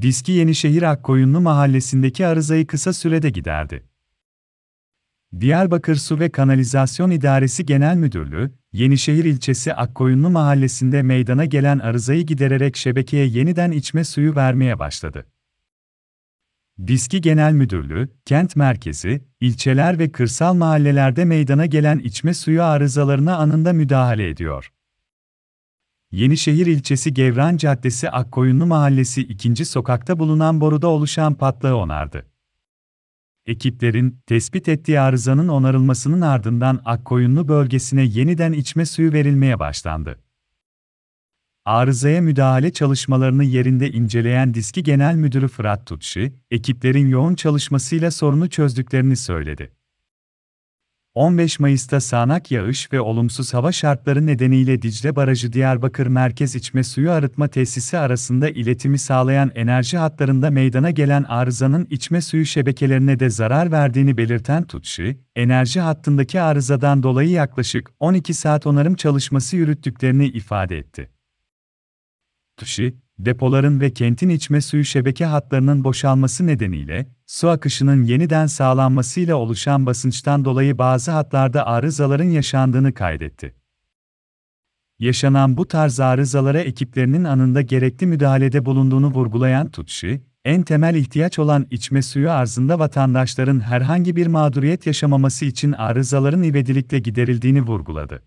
Diski Yenişehir Akkoyunlu mahallesindeki arızayı kısa sürede giderdi. Diyarbakır Su ve Kanalizasyon İdaresi Genel Müdürlüğü, Yenişehir ilçesi Akkoyunlu mahallesinde meydana gelen arızayı gidererek şebekeye yeniden içme suyu vermeye başladı. Diski Genel Müdürlüğü, kent merkezi, ilçeler ve kırsal mahallelerde meydana gelen içme suyu arızalarına anında müdahale ediyor. Yenişehir ilçesi Gevran Caddesi Akkoyunlu Mahallesi 2. sokakta bulunan boruda oluşan patlağı onardı. Ekiplerin, tespit ettiği arızanın onarılmasının ardından Akkoyunlu bölgesine yeniden içme suyu verilmeye başlandı. Arızaya müdahale çalışmalarını yerinde inceleyen Diski Genel Müdürü Fırat Tutşi, ekiplerin yoğun çalışmasıyla sorunu çözdüklerini söyledi. 15 Mayıs'ta sağanak yağış ve olumsuz hava şartları nedeniyle Dicle Barajı Diyarbakır Merkez İçme Suyu Arıtma Tesisi arasında iletimi sağlayan enerji hatlarında meydana gelen arızanın içme suyu şebekelerine de zarar verdiğini belirten TUTŞİ, enerji hattındaki arızadan dolayı yaklaşık 12 saat onarım çalışması yürüttüklerini ifade etti. TUTŞİ, depoların ve kentin içme suyu şebeke hatlarının boşalması nedeniyle, su akışının yeniden sağlanmasıyla oluşan basınçtan dolayı bazı hatlarda arızaların yaşandığını kaydetti. Yaşanan bu tarz arızalara ekiplerinin anında gerekli müdahalede bulunduğunu vurgulayan Tutşi, en temel ihtiyaç olan içme suyu arzında vatandaşların herhangi bir mağduriyet yaşamaması için arızaların ivedilikle giderildiğini vurguladı.